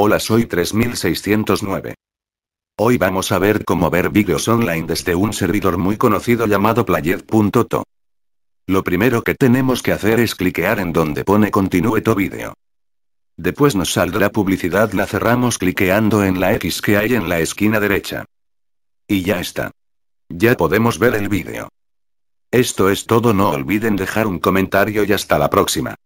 Hola soy 3609. Hoy vamos a ver cómo ver vídeos online desde un servidor muy conocido llamado playet.to. Lo primero que tenemos que hacer es cliquear en donde pone continúe tu vídeo. Después nos saldrá publicidad la cerramos cliqueando en la X que hay en la esquina derecha. Y ya está. Ya podemos ver el vídeo. Esto es todo no olviden dejar un comentario y hasta la próxima.